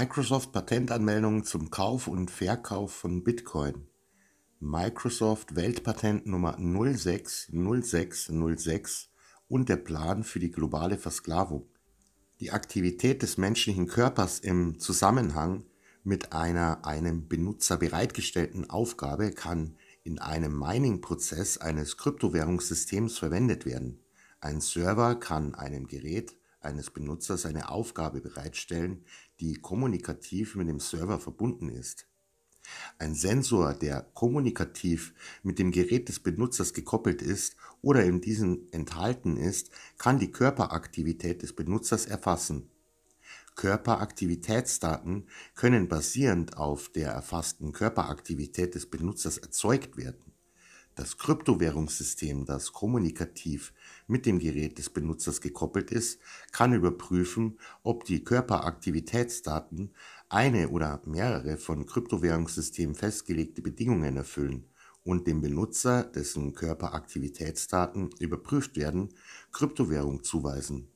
Microsoft Patentanmeldungen zum Kauf und Verkauf von Bitcoin. Microsoft Weltpatent Nummer 060606 und der Plan für die globale Versklavung. Die Aktivität des menschlichen Körpers im Zusammenhang mit einer einem Benutzer bereitgestellten Aufgabe kann in einem Mining-Prozess eines Kryptowährungssystems verwendet werden. Ein Server kann einem Gerät eines Benutzers eine Aufgabe bereitstellen, die kommunikativ mit dem Server verbunden ist. Ein Sensor, der kommunikativ mit dem Gerät des Benutzers gekoppelt ist oder in diesem enthalten ist, kann die Körperaktivität des Benutzers erfassen. Körperaktivitätsdaten können basierend auf der erfassten Körperaktivität des Benutzers erzeugt werden. Das Kryptowährungssystem, das kommunikativ mit dem Gerät des Benutzers gekoppelt ist, kann überprüfen, ob die Körperaktivitätsdaten eine oder mehrere von Kryptowährungssystemen festgelegte Bedingungen erfüllen und dem Benutzer, dessen Körperaktivitätsdaten überprüft werden, Kryptowährung zuweisen.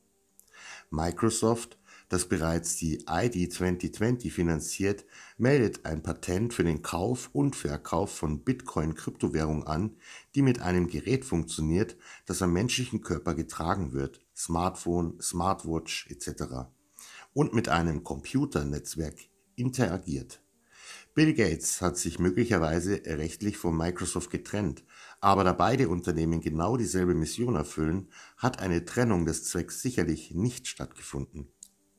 Microsoft das bereits die ID 2020 finanziert, meldet ein Patent für den Kauf und Verkauf von Bitcoin-Kryptowährung an, die mit einem Gerät funktioniert, das am menschlichen Körper getragen wird (Smartphone, Smartwatch etc.) und mit einem Computernetzwerk interagiert. Bill Gates hat sich möglicherweise rechtlich von Microsoft getrennt, aber da beide Unternehmen genau dieselbe Mission erfüllen, hat eine Trennung des Zwecks sicherlich nicht stattgefunden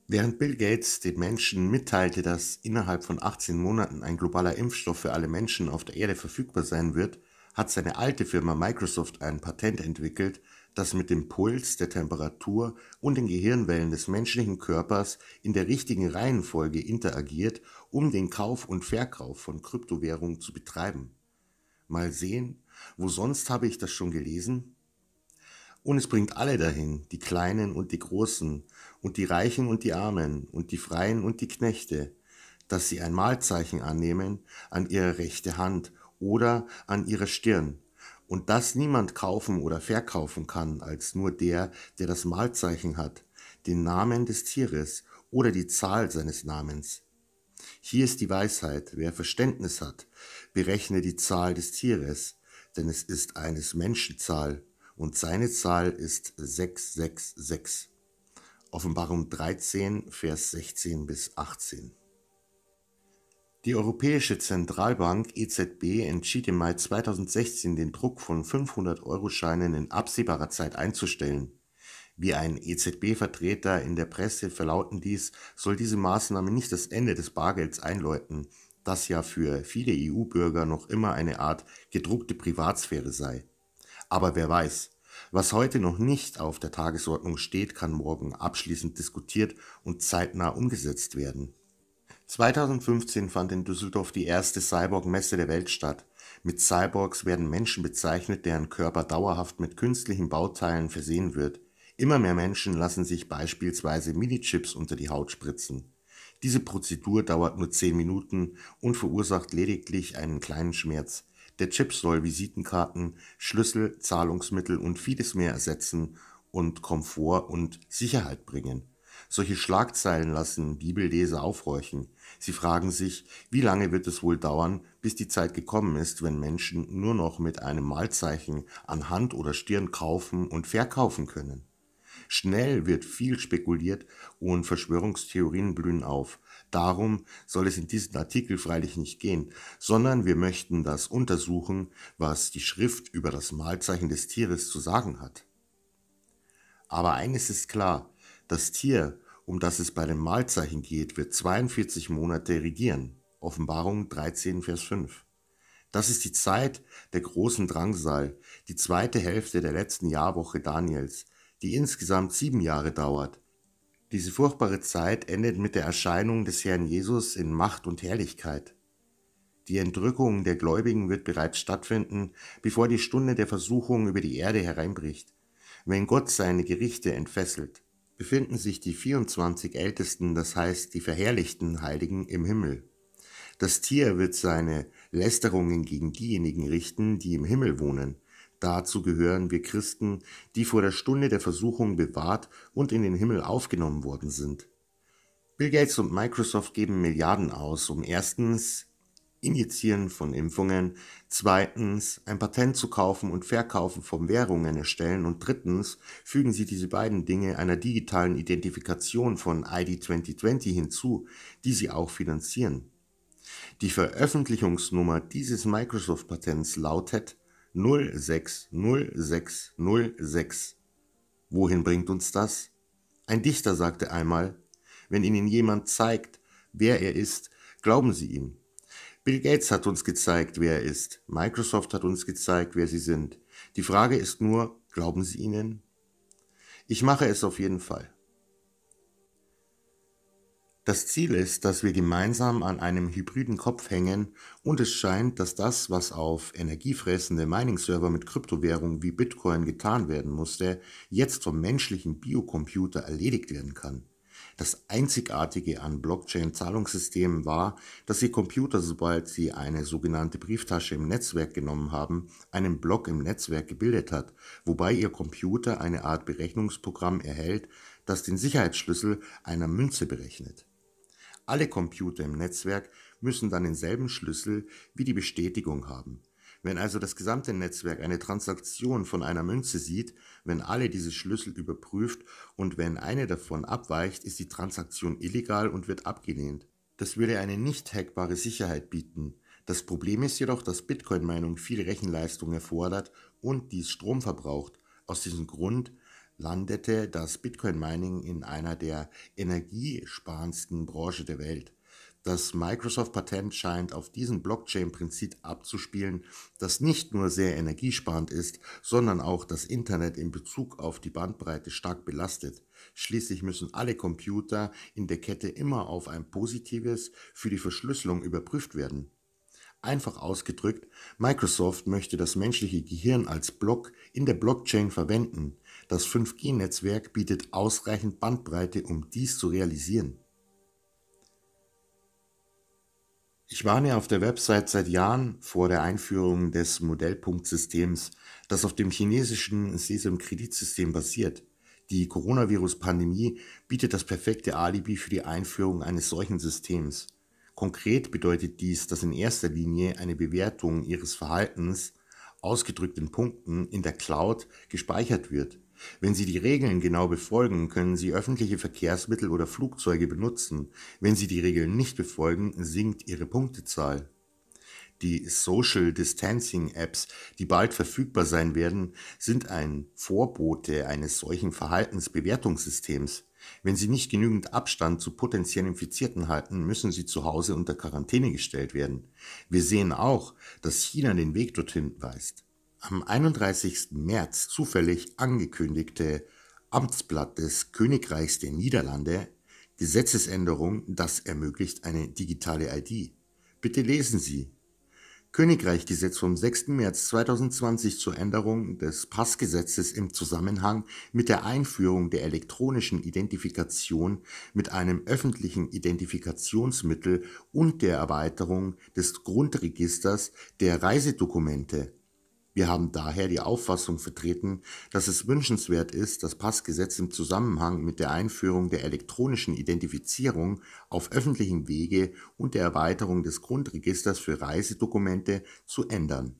Während Bill Gates den Menschen mitteilte, dass innerhalb von 18 Monaten ein globaler Impfstoff für alle Menschen auf der Erde verfügbar sein wird, hat seine alte Firma Microsoft ein Patent entwickelt, das mit dem Puls, der Temperatur und den Gehirnwellen des menschlichen Körpers in der richtigen Reihenfolge interagiert, um den Kauf und Verkauf von Kryptowährungen zu betreiben. Mal sehen, wo sonst habe ich das schon gelesen? Und es bringt alle dahin, die Kleinen und die Großen, und die Reichen und die Armen und die Freien und die Knechte, dass sie ein Mahlzeichen annehmen an ihre rechte Hand oder an ihre Stirn, und dass niemand kaufen oder verkaufen kann als nur der, der das Mahlzeichen hat, den Namen des Tieres oder die Zahl seines Namens. Hier ist die Weisheit, wer Verständnis hat, berechne die Zahl des Tieres, denn es ist eines Menschen Zahl, und seine Zahl ist 666. Offenbarung 13, Vers 16 bis 18. Die Europäische Zentralbank EZB entschied im Mai 2016, den Druck von 500-Euro-Scheinen in absehbarer Zeit einzustellen. Wie ein EZB-Vertreter in der Presse verlauten dies, soll diese Maßnahme nicht das Ende des Bargelds einläuten, das ja für viele EU-Bürger noch immer eine Art gedruckte Privatsphäre sei. Aber wer weiß, was heute noch nicht auf der Tagesordnung steht, kann morgen abschließend diskutiert und zeitnah umgesetzt werden. 2015 fand in Düsseldorf die erste Cyborg-Messe der Welt statt. Mit Cyborgs werden Menschen bezeichnet, deren Körper dauerhaft mit künstlichen Bauteilen versehen wird. Immer mehr Menschen lassen sich beispielsweise Minichips unter die Haut spritzen. Diese Prozedur dauert nur 10 Minuten und verursacht lediglich einen kleinen Schmerz. Der Chip soll Visitenkarten, Schlüssel, Zahlungsmittel und vieles mehr ersetzen und Komfort und Sicherheit bringen. Solche Schlagzeilen lassen Bibelleser aufhorchen. Sie fragen sich, wie lange wird es wohl dauern, bis die Zeit gekommen ist, wenn Menschen nur noch mit einem Malzeichen an Hand oder Stirn kaufen und verkaufen können. Schnell wird viel spekuliert und Verschwörungstheorien blühen auf. Darum soll es in diesem Artikel freilich nicht gehen, sondern wir möchten das untersuchen, was die Schrift über das Mahlzeichen des Tieres zu sagen hat. Aber eines ist klar, das Tier, um das es bei dem Mahlzeichen geht, wird 42 Monate regieren. Offenbarung 13, Vers 5. Das ist die Zeit der großen Drangsal, die zweite Hälfte der letzten Jahrwoche Daniels, die insgesamt sieben Jahre dauert diese furchtbare Zeit endet mit der Erscheinung des Herrn Jesus in Macht und Herrlichkeit. Die Entrückung der Gläubigen wird bereits stattfinden, bevor die Stunde der Versuchung über die Erde hereinbricht. Wenn Gott seine Gerichte entfesselt, befinden sich die 24 Ältesten, das heißt die verherrlichten Heiligen, im Himmel. Das Tier wird seine Lästerungen gegen diejenigen richten, die im Himmel wohnen. Dazu gehören wir Christen, die vor der Stunde der Versuchung bewahrt und in den Himmel aufgenommen worden sind. Bill Gates und Microsoft geben Milliarden aus, um erstens Injizieren von Impfungen, zweitens ein Patent zu kaufen und verkaufen von Währungen erstellen und drittens fügen sie diese beiden Dinge einer digitalen Identifikation von ID 2020 hinzu, die sie auch finanzieren. Die Veröffentlichungsnummer dieses Microsoft-Patents lautet 060606. Wohin bringt uns das? Ein Dichter sagte einmal, wenn Ihnen jemand zeigt, wer er ist, glauben Sie ihm. Bill Gates hat uns gezeigt, wer er ist. Microsoft hat uns gezeigt, wer Sie sind. Die Frage ist nur, glauben Sie ihnen? Ich mache es auf jeden Fall. Das Ziel ist, dass wir gemeinsam an einem hybriden Kopf hängen und es scheint, dass das, was auf energiefressende Mining-Server mit Kryptowährungen wie Bitcoin getan werden musste, jetzt vom menschlichen Biocomputer erledigt werden kann. Das Einzigartige an Blockchain-Zahlungssystemen war, dass die Computer, sobald sie eine sogenannte Brieftasche im Netzwerk genommen haben, einen Block im Netzwerk gebildet hat, wobei ihr Computer eine Art Berechnungsprogramm erhält, das den Sicherheitsschlüssel einer Münze berechnet. Alle Computer im Netzwerk müssen dann denselben Schlüssel wie die Bestätigung haben. Wenn also das gesamte Netzwerk eine Transaktion von einer Münze sieht, wenn alle diese Schlüssel überprüft und wenn eine davon abweicht, ist die Transaktion illegal und wird abgelehnt. Das würde eine nicht hackbare Sicherheit bieten. Das Problem ist jedoch, dass bitcoin meinung viel Rechenleistung erfordert und dies Strom verbraucht. Aus diesem Grund landete das Bitcoin-Mining in einer der energiesparendsten Branchen der Welt. Das Microsoft-Patent scheint auf diesem Blockchain-Prinzip abzuspielen, das nicht nur sehr energiesparend ist, sondern auch das Internet in Bezug auf die Bandbreite stark belastet. Schließlich müssen alle Computer in der Kette immer auf ein positives für die Verschlüsselung überprüft werden. Einfach ausgedrückt, Microsoft möchte das menschliche Gehirn als Block in der Blockchain verwenden. Das 5G-Netzwerk bietet ausreichend Bandbreite, um dies zu realisieren. Ich warne auf der Website seit Jahren vor der Einführung des Modellpunktsystems, das auf dem chinesischen Sesam-Kreditsystem basiert. Die Coronavirus-Pandemie bietet das perfekte Alibi für die Einführung eines solchen Systems. Konkret bedeutet dies, dass in erster Linie eine Bewertung ihres Verhaltens, ausgedrückten Punkten, in der Cloud gespeichert wird. Wenn Sie die Regeln genau befolgen, können Sie öffentliche Verkehrsmittel oder Flugzeuge benutzen. Wenn Sie die Regeln nicht befolgen, sinkt Ihre Punktezahl. Die Social Distancing Apps, die bald verfügbar sein werden, sind ein Vorbote eines solchen Verhaltensbewertungssystems. Wenn Sie nicht genügend Abstand zu potenziell Infizierten halten, müssen Sie zu Hause unter Quarantäne gestellt werden. Wir sehen auch, dass China den Weg dorthin weist am 31. März zufällig angekündigte Amtsblatt des Königreichs der Niederlande Gesetzesänderung, das ermöglicht eine digitale ID. Bitte lesen Sie. Königreich-Gesetz vom 6. März 2020 zur Änderung des Passgesetzes im Zusammenhang mit der Einführung der elektronischen Identifikation mit einem öffentlichen Identifikationsmittel und der Erweiterung des Grundregisters der Reisedokumente wir haben daher die Auffassung vertreten, dass es wünschenswert ist, das Passgesetz im Zusammenhang mit der Einführung der elektronischen Identifizierung auf öffentlichem Wege und der Erweiterung des Grundregisters für Reisedokumente zu ändern.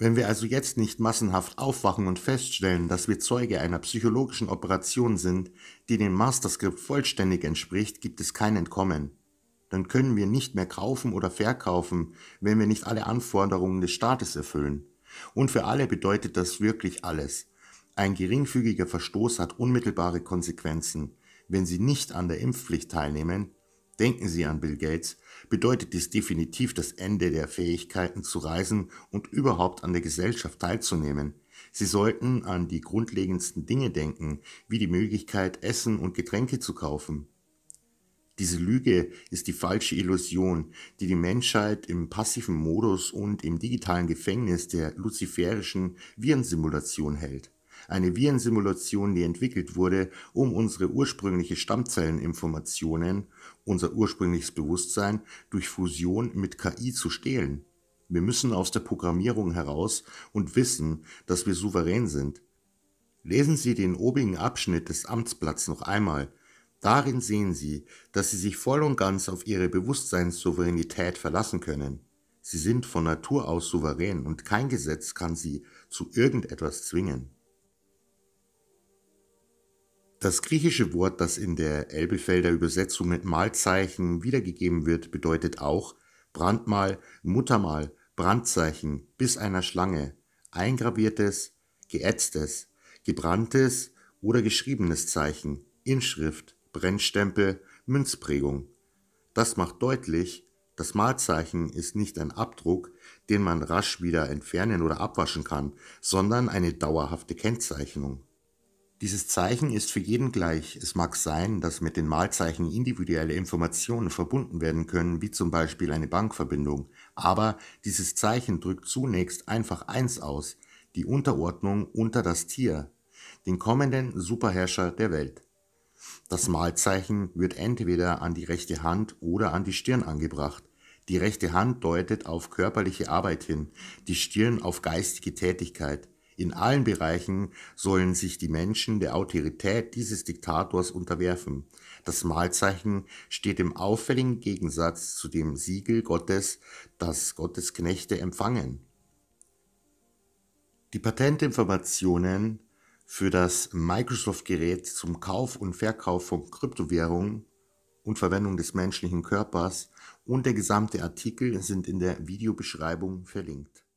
Wenn wir also jetzt nicht massenhaft aufwachen und feststellen, dass wir Zeuge einer psychologischen Operation sind, die dem Masterscript vollständig entspricht, gibt es kein Entkommen dann können wir nicht mehr kaufen oder verkaufen, wenn wir nicht alle Anforderungen des Staates erfüllen. Und für alle bedeutet das wirklich alles. Ein geringfügiger Verstoß hat unmittelbare Konsequenzen. Wenn Sie nicht an der Impfpflicht teilnehmen, denken Sie an Bill Gates, bedeutet dies definitiv das Ende der Fähigkeiten zu reisen und überhaupt an der Gesellschaft teilzunehmen. Sie sollten an die grundlegendsten Dinge denken, wie die Möglichkeit, Essen und Getränke zu kaufen. Diese Lüge ist die falsche Illusion, die die Menschheit im passiven Modus und im digitalen Gefängnis der luziferischen Virensimulation hält. Eine Virensimulation, die entwickelt wurde, um unsere ursprüngliche Stammzelleninformationen, unser ursprüngliches Bewusstsein durch Fusion mit KI zu stehlen. Wir müssen aus der Programmierung heraus und wissen, dass wir souverän sind. Lesen Sie den obigen Abschnitt des Amtsblatts noch einmal, Darin sehen sie, dass sie sich voll und ganz auf ihre Bewusstseinssouveränität verlassen können. Sie sind von Natur aus souverän und kein Gesetz kann sie zu irgendetwas zwingen. Das griechische Wort, das in der Elbefelder Übersetzung mit Malzeichen wiedergegeben wird, bedeutet auch Brandmal, Muttermal, Brandzeichen, bis einer Schlange, eingraviertes, geätztes, gebranntes oder geschriebenes Zeichen, Inschrift, Brennstempel, Münzprägung. Das macht deutlich, das Malzeichen ist nicht ein Abdruck, den man rasch wieder entfernen oder abwaschen kann, sondern eine dauerhafte Kennzeichnung. Dieses Zeichen ist für jeden gleich. Es mag sein, dass mit den Malzeichen individuelle Informationen verbunden werden können, wie zum Beispiel eine Bankverbindung. Aber dieses Zeichen drückt zunächst einfach eins aus, die Unterordnung unter das Tier, den kommenden Superherrscher der Welt. Das Malzeichen wird entweder an die rechte Hand oder an die Stirn angebracht. Die rechte Hand deutet auf körperliche Arbeit hin, die Stirn auf geistige Tätigkeit. In allen Bereichen sollen sich die Menschen der Autorität dieses Diktators unterwerfen. Das Malzeichen steht im auffälligen Gegensatz zu dem Siegel Gottes, das Gottes Knechte empfangen. Die Patentinformationen für das Microsoft-Gerät zum Kauf und Verkauf von Kryptowährungen und Verwendung des menschlichen Körpers und der gesamte Artikel sind in der Videobeschreibung verlinkt.